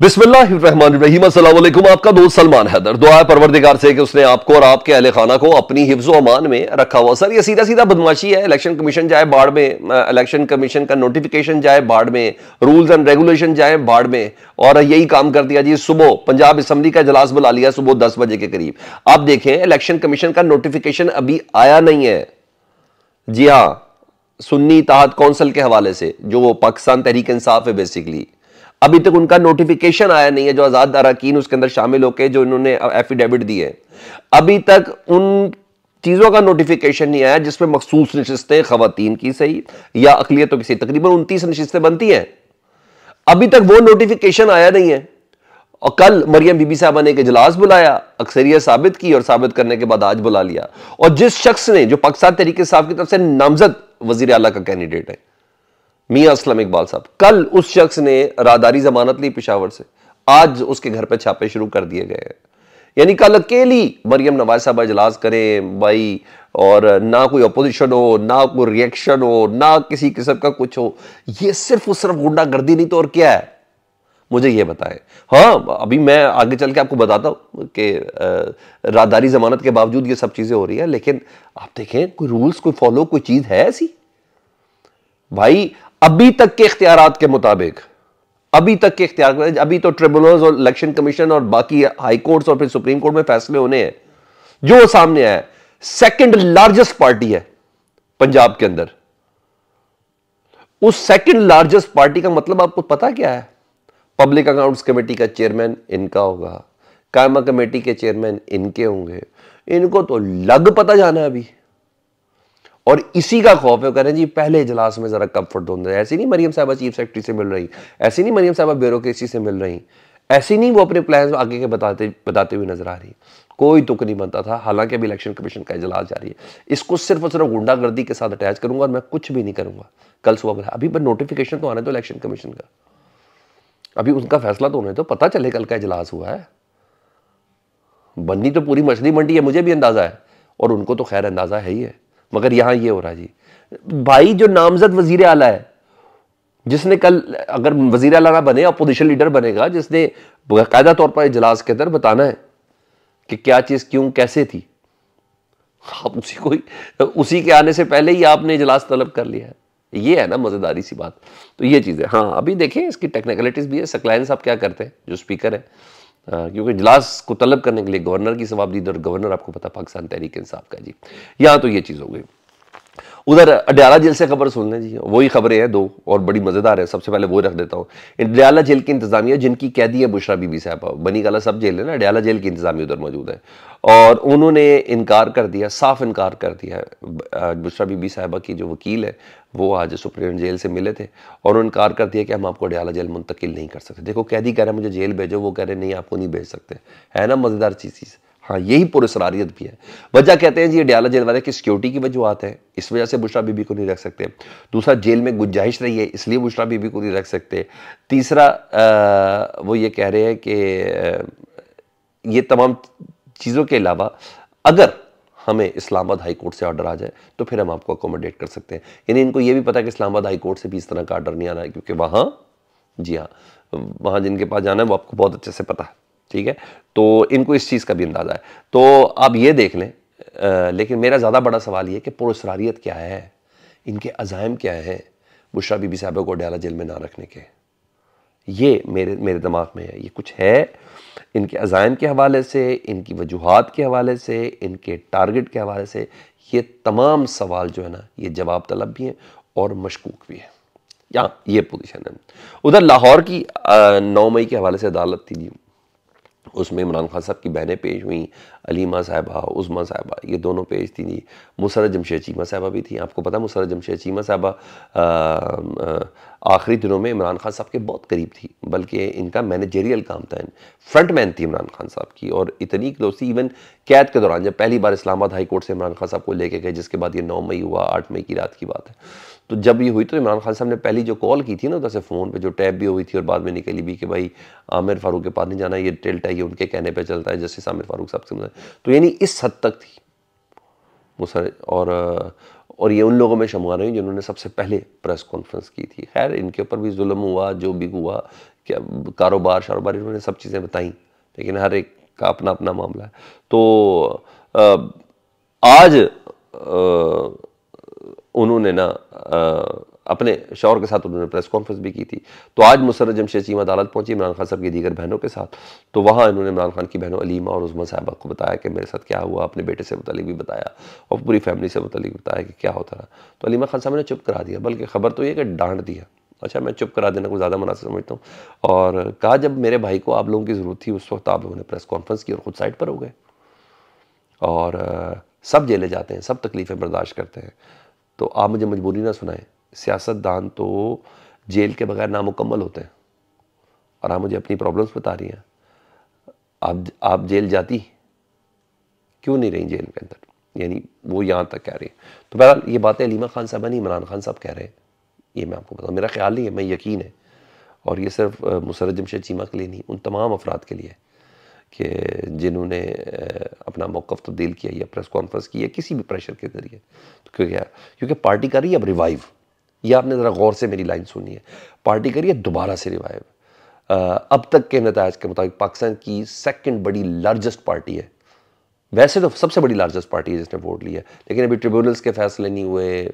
बिस्मिल्लाम आपका दोस्त सलमान हैदर दुआ है परवरदिगार से कि उसने आपको और आपके अहल खाना को अपनी हिफ्जो अमान में रखा हुआ सर ये सीधा सीधा बदमाशी है इलेक्शन कमीशन जाए बाढ़ में इलेक्शन कमीशन का नोटिफिकेशन जाए बाढ़ में रूल्स एंड रेगुलेशन जाए बाढ़ में और यही काम कर दिया जी सुबह पंजाब असम्बली का इजलास बुला लिया सुबह दस बजे के करीब आप देखें इलेक्शन कमीशन का नोटिफिकेशन अभी आया नहीं है जी हाँ सुन्नी तहत कौंसल के हवाले से जो वो पाकिस्तान तहरीक इंसाफ है बेसिकली अभी तक उनका नोटिफिकेशन आया नहीं है जो आज़ाद अरकान उसके अंदर शामिल होकर जो इन्होंने एफिडेविट दिए अभी तक उन चीज़ों का नोटिफिकेशन नहीं आया जिसमें मखसूस नशस्तें खातन की सही या अकलीतों की सही तकरीबन उनतीस नशस्तें बनती हैं अभी तक वो नोटिफिकेशन आया नहीं है और कल मरियम बीबी साहबा ने एक इजलास बुलाया अक्सरियत साबित की और साबित करने के बाद आज बुला लिया और जिस शख्स ने जो पाकिस्तान तरीके साहब की तरफ से नामजद वजीर अला का कैंडिडेट है मियाँ असलम इकबाल साहब कल उस शख्स ने रादारी जमानत ली पिशावर से आज उसके घर पर छापे शुरू कर दिए गए यानी कल अकेली मरियम नवाज साहब इजलास करें भाई और ना कोई अपोजिशन हो ना कोई रिएक्शन हो ना किसी किस्म का कुछ हो यह सिर्फ और सिर्फ गुंडागर्दी नहीं तो और क्या है मुझे यह बताएं हाँ अभी मैं आगे चल के आपको बताता हूं कि रादारी जमानत के बावजूद ये सब चीज़ें हो रही है लेकिन आप देखें कोई रूल्स कोई फॉलो कोई चीज़ है ऐसी भाई अभी तक के इख्तियार के मुताबिक अभी तक के इख्तियार अभी तो ट्रिब्यूनल्स और इलेक्शन कमीशन और बाकी हाई कोर्ट्स और फिर सुप्रीम कोर्ट में फैसले होने हैं जो सामने आया सेकंड लार्जेस्ट पार्टी है पंजाब के अंदर उस सेकंड लार्जेस्ट पार्टी का मतलब आपको पता क्या है पब्लिक अकाउंट्स कमेटी का चेयरमैन इनका होगा कायमा कमेटी के चेयरमैन इनके होंगे इनको तो लग पता जाना अभी और इसी का खौफ है करें जी पहले इजलास में ज़रा कम्फर्ट ढूंढ ऐसी नहीं मरियम साहबा चीफ सेक्रेटरी से मिल रही ऐसी नहीं मरियम साहबा ब्यूरोसी से मिल रही ऐसी नहीं वो अपने प्लान आगे के बताते बताते हुए नजर आ रही कोई तुक नहीं बनता था हालांकि अभी इलेक्शन कमीशन का इजलास जारी है इसको सिर्फ और सिर्फ गुंडागर्दी के साथ अटैच करूंगा और मैं कुछ भी नहीं करूंगा कल सुबह अभी पर नोटिफिकेशन तो आने तो इलेक्शन कमीशन का अभी उनका फैसला तो होने तो पता चले कल का इजलास हुआ है बननी तो पूरी मछली मंडी है मुझे भी अंदाज़ा है और उनको तो खैर अंदाज़ा है ही है मगर यहां ये हो रहा जी भाई जो नामजद वजीर आला है जिसने कल अगर वजीर अला ना बने अपोजिशन लीडर बनेगा जिसने बाकायदा तौर पर इजलास के अंदर बताना है कि क्या चीज़ क्यों कैसे थी आप हाँ, उसी को उसी के आने से पहले ही आपने इजलास तलब कर लिया है ये है ना मज़ेदारी सी बात तो ये चीज़ है हाँ अभी देखें इसकी टेक्निकलिटीज़ भी है सकलाइन साहब क्या करते हैं जो स्पीकर है क्योंकि इजलास को तलब करने के लिए गवर्नर की जवाबदीद और गवर्नर आपको पता पाकिस्तान तहरीक इंसाफ का जी यहाँ तो ये चीज़ हो गई उधर अडयाला जेल से खबर सुन लें जी वही खबरें हैं दो और बड़ी मज़ेदार है सबसे पहले वो रख देता हूँ अडयाला जेल की इंतजामिया जिनकी कैदी है बुशरा बीबी साहब बनी गला सब जेल है ना अडयाला जेल की इंतजामिया उधर मौजूद है और उन्होंने इनकार कर दिया साफ इनकार कर दिया बुशरा बीबी साहबा की जो वकील है वो आज सुप्रीम जेल से मिले थे और उन्होंने इनकार कर दिया कि हम आपको अडयाला जेल मुंतकिल नहीं कर सकते देखो कैदी कह रहे हैं मुझे जेल भेजो वो कह रहे नहीं आपको नहीं भेज सकते है ना मज़ेदार चीज चीज़ हाँ यही सरारियत भी है वजह कहते हैं जी डयाला जेल वाले की सिक्योरिटी की वजूहत है इस वजह से बुशरा बीबी को नहीं रख सकते दूसरा जेल में गुंजाइश रही है इसलिए बुशरा बीबी को नहीं रख सकते तीसरा आ, वो ये कह रहे हैं कि ये तमाम चीज़ों के अलावा अगर हमें इस्लामाबाद हाई कोर्ट से ऑर्डर आ जाए तो फिर हम आपको अकोमोडेट कर सकते हैं यानी इनको ये भी पता है कि इस्लामाबाद हाई कोर्ट से भी इस तरह का ऑर्डर नहीं आना है क्योंकि वहाँ जी हाँ वहाँ जिनके पास जाना है वो आपको बहुत अच्छे से पता है ठीक है तो इनको इस चीज़ का भी अंदाज़ा है तो आप ये देख लें लेकिन मेरा ज़्यादा बड़ा सवाल ये कि पुरसरारियत क्या है इनके अजायम क्या हैं बुशरा बीबी साहबों को अड्याला जेल में ना रखने के ये मेरे मेरे दिमाग में है ये कुछ है इनके अजायम के हवाले से इनकी वजूहत के हवाले से इनके टारगेट के हवाले से ये तमाम सवाल जो है ना ये जवाब तलब भी हैं और मशकूक भी है यहाँ ये पोजिशन है उधर लाहौर की नौ मई के हवाले से अदालत थी जी उसमें इमरान खान साहब की बहनें पेश हुई अलीमा साहबा उस्मा साहबा ये दोनों पेश थी जी मुसरत जमशेद चीमा साहबा भी थी आपको पता मुसरत जमशेद चीमा साहबा आखिरी दिनों में इमरान खान साहब के बहुत करीब थी बल्कि इनका मैनेजेरियल काम था इन फ्रंट मैन थी इमरान खान साहब की और इतनी दोस्ती इवन कैद के दौरान जब पहली बार इस्लामाबाद हाई कोर्ट से इमरान खान साहब को लेके गए जिसके बाद ये नौ मई हुआ आठ मई की रात की बात है तो जब ये हुई तो इमरान खान साहब ने पहली जो कॉल की थी ना उधर से फ़ोन पर जो टैब भी हुई थी और बाद में निकली भी कि भाई आमिर फारूक के पास नहीं जाना ये टेल्टा ये उनके कहने पे चलता है जैसे सामिर फारूक साहब से मुझे तो यानी इस हद तक थी मुसर और और ये उन लोगों में शमार हुई जिन्होंने सबसे पहले प्रेस कॉन्फ्रेंस की थी खैर इनके ऊपर भी जुल्म हुआ जो भी हुआ क्या कारोबार शारोबार इन्होंने सब चीज़ें बताई लेकिन हर एक का अपना अपना मामला है तो आज उन्होंने ना अपने शौर के साथ उन्होंने प्रेस कॉन्फ्रेंस भी की थी तो आज मुसरत जमशेद चीमा अदालत पहुंची इमरान खान साहब की दीगर बहनों के साथ तो वहाँ इन्होंने इमरान खान की बहनों अलीमा और उस्मा साहबा को बताया कि मेरे साथ क्या हुआ अपने बेटे से मुतल भी बताया और पूरी फैमिली से मुतल बताया कि क्या होता रहा तो अलीमा खान साहब ने चुप करा दिया बल्कि खबर तो ये कि डांट दिया अच्छा मैं चुप करा देने को ज़्यादा मुनासिब समझता हूँ और कहा जब मेरे भाई को आप लोगों की ज़रूरत थी उस वक्त आप लोगों ने प्रेस कॉन्फ्रेंस की और खुद साइड पर हो गए और सब जेले जाते हैं सब तकलीफ़ें बर्दाश्त करते हैं तो आप मुझे मजबूरी ना सुनाएं सियासतदान तो जेल के बगैर नामुकम्मल होते हैं और आप मुझे अपनी प्रॉब्लम्स बता रही हैं आप आप जेल जाती क्यों नहीं रही जेल के अंदर यानी वो यहाँ तक कह रही तो बहरहाल ये बातें अलीमा खान साहब नहीं इमरान खान साहब कह रहे हैं ये मैं आपको बताऊँ मेरा ख्याल नहीं है मैं यकीन है और ये सिर्फ मुसर जमशेद चीमा के लिए नहीं उन तमाम अफराद के लिए कि जिन्होंने अपना मौक़ तब्दील किया या प्रेस कॉन्फ्रेंस की या किसी भी प्रेशर के ज़रिए तो क्यों क्या क्योंकि पार्टी कर रही है अब रिवाइव ये आपने ज़रा गौर से मेरी लाइन सुनी है पार्टी करिए दोबारा से रिवाइव अब तक के नतज के मुताबिक पाकिस्तान की सेकेंड बड़ी लार्जेस्ट पार्टी है वैसे तो सबसे बड़ी लार्जेस्ट पार्टी है जिसने वोट लिया लेकिन अभी ट्रिब्यूनल्स के फैसले नहीं हुए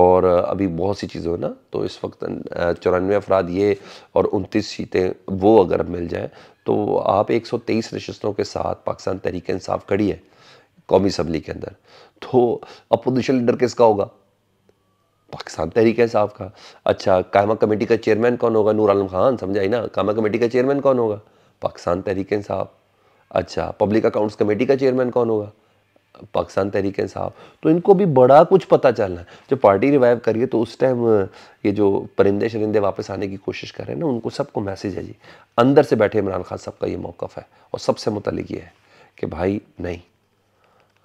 और अभी बहुत सी चीज़ें ना तो इस वक्त चौरानवे अफराद ये और उनतीस सीटें वो अगर मिल जाएँ तो आप 123 नशस्तों के साथ पाकिस्तान तहरीक इंसाफ खड़ी है कौमी असम्बली के अंदर तो अपोजिशन लीडर किसका होगा पाकिस्तान तहरीक साहब का अच्छा कायमा कमेटी का चेयरमैन कौन होगा नूर आलम खान समझाई ना कामा कमेटी का चेयरमैन कौन होगा पाकिस्तान तहरीक साहब अच्छा पब्लिक अकाउंट्स कमेटी का चेयरमैन कौन होगा पाकिस्तान तहरीक साहब तो इनको भी बड़ा कुछ पता चलना है जब पार्टी रिवाइव करिए तो उस टाइम ये जो परिंदे शरिंदे वापस आने की कोशिश कर रहे हैं ना उनको सबको मैसेज है जी अंदर से बैठे इमरान खान साहब का ये मौक़ है और सबसे मुतलिक ये है कि भाई नहीं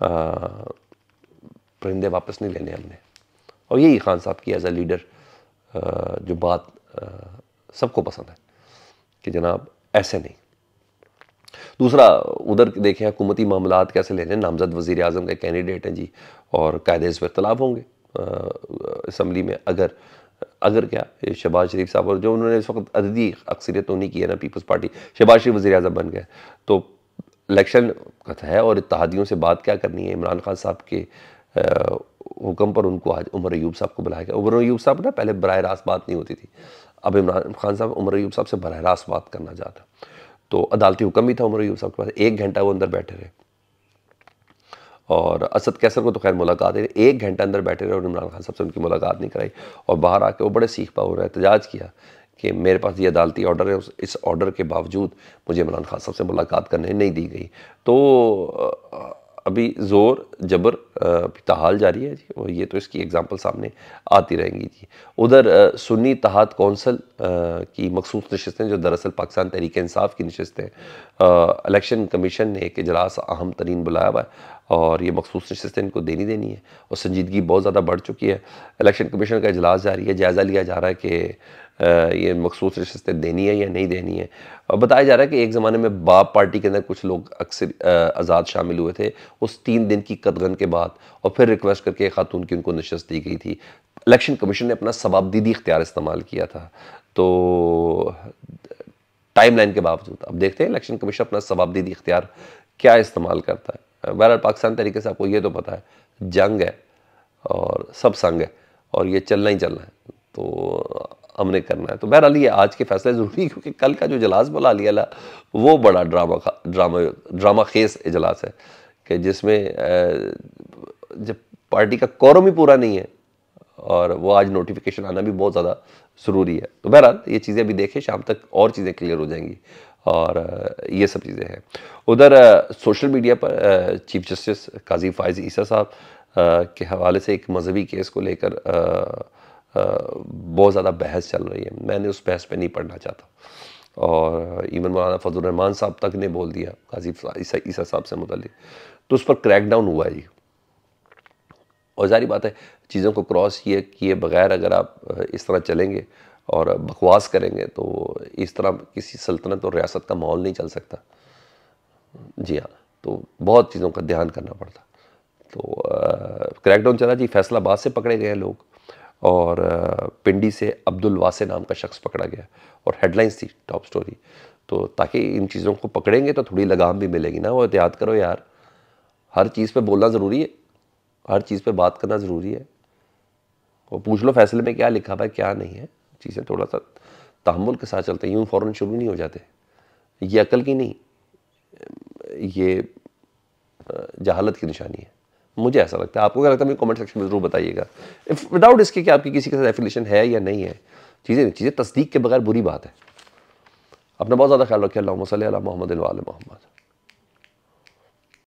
परिंदे वापस नहीं लेने हमने और यही खान साहब की एज़ ए लीडर जो बात सबको पसंद है कि जनाब ऐसे नहीं दूसरा उधर देखें हुकूमती मामला कैसे ले लें नामजद वज़ी अजम के कैंडिडेट हैं जी और कायदे इस पर इख्तलाफ होंगे इसम्बली में अगर अगर क्या शहबाज शरीफ साहब और जो उन्होंने इस वक्त अददी अक्सरियत तो नहीं की है ना पीपल्स पार्टी शहबाज शरीफ वजी अजम बन गए तो इलेक्शन का है और इतिहादियों से बात क्या करनी है इमरान खान साहब के हुक्म पर उनको आज उमर ऐब साहब को बुलाया गया उमर ऐब साहब ना पहले बरह रास्त बात नहीं होती थी अब इमरान खान साहब उमर ऐब साहब से बरह रास्त बात करना चाहता तो अदालती हुक्म भी था उमर ऐब साहब के पास एक घंटा वो अंदर बैठे रहे और असद कैसर को तो खैर मुलाकात है एक घंटा अंदर बैठे रहे और इमरान खान साहब से उनकी मुलाकात नहीं कराई और बाहर आके वो बड़े सीख पाओ एहतजाज किया कि मेरे पास ये अदालती ऑर्डर है इस ऑर्डर के बावजूद मुझे इमरान खान साहब से मुलाकात करने नहीं दी गई तो अभी ज़ोर जबर तहाल जारी है जी और ये तो इसकी एग्ज़ाम्पल सामने आती रहेंगी जी उधर सुन्नी तहत कौंसल की मखसूस नशस्तें जो दरअसल पाकिस्तान तहरीक इंसाफ की नशस्तें इलेक्शन कमीशन ने एक अजलास अहम तरीन बुलाया हुआ है और ये मखसूस नशस्तें इनको देनी देनी है और संजीदगी बहुत ज़्यादा बढ़ चुकी है इलेक्शन कमीशन का अजलास जारी है जायज़ा लिया जा रहा है कि ये मखसूस रिश्तें देनी है या नहीं देनी है और बताया जा रहा है कि एक ज़माने में बाप पार्टी के अंदर कुछ लोग अक्सर आज़ाद शामिल हुए थे उस तीन दिन की कदगन के बाद और फिर रिक्वेस्ट करके ख़ातून की उनको नशस्त दी गई थी इलेक्शन कमीशन ने अपना सबाबदीदी इख्तियार इस्तेमाल किया था तो टाइम लाइन के बावजूद अब देखते हैं इलेक्शन कमीशन अपना सबाबदीदी इख्तियार क्या इस्तेमाल करता है बहरहाल पाकिस्तान तरीके से आपको ये तो पता है जंग है और सब संग है और ये चलना ही चलना है तो हमने करना है तो बहरहाल ये आज के फैसला ज़रूरी क्योंकि कल का जो इजलास बुला लिया वो बड़ा ड्रामा ड्रामा ड्रामा खेस इजलास है कि जिसमें जब पार्टी का कौरम ही पूरा नहीं है और वो आज नोटिफिकेशन आना भी बहुत ज़्यादा ज़रूरी है तो बहरहाल ये चीज़ें अभी देखें शाम तक और चीज़ें क्लियर हो जाएंगी और ये सब चीज़ें हैं उधर सोशल मीडिया पर चीफ जस्टिस काजी फायज ईसा साहब के हवाले से एक मजहबी केस को लेकर बहुत ज़्यादा बहस चल रही है मैंने उस बहस पे नहीं पढ़ना चाहता और इवन मौलाना फजलरहमान साहब तक ने बोल दिया गाजी ईसा ईसा साहब से मुतल तो उस पर क्रैकडाउन हुआ जी और जारी बात है चीज़ों को क्रॉस किए किए बगैर अगर आप इस तरह चलेंगे और बकवास करेंगे तो इस तरह किसी सल्तनत और रियासत का माहौल नहीं चल सकता जी हाँ तो बहुत चीज़ों का ध्यान करना पड़ता तो क्रैकडाउन चला जी फैसलाबाद से पकड़े गए लोग और पिंडी से अब्दुल वासे नाम का शख्स पकड़ा गया और हेडलाइंस थी टॉप स्टोरी तो ताकि इन चीज़ों को पकड़ेंगे तो थोड़ी लगाम भी मिलेगी ना वो एहतियात करो यार हर चीज़ पे बोलना ज़रूरी है हर चीज़ पे बात करना ज़रूरी है और पूछ लो फैसले में क्या लिखा हुआ है क्या नहीं है चीज़ें थोड़ा सा तहमुल के साथ चलते हैं यूँ फ़ौर शुरू नहीं हो जाते ये अकल की नहीं ये जहालत की निशानी है मुझे ऐसा लगता है आपको क्या लगता है मुझे कमेंट सेक्शन में ज़रूर बताइएगा इफ विदाउट इसके कि आपकी किसी के साथ एफिलेशन है या नहीं है चीज़ें चीज़ें तस्दीक के बगैर बुरी बात है अपना बहुत ज़्यादा ख्याल रखिए अल्लाह मसल मोहम्मद मोहम्मद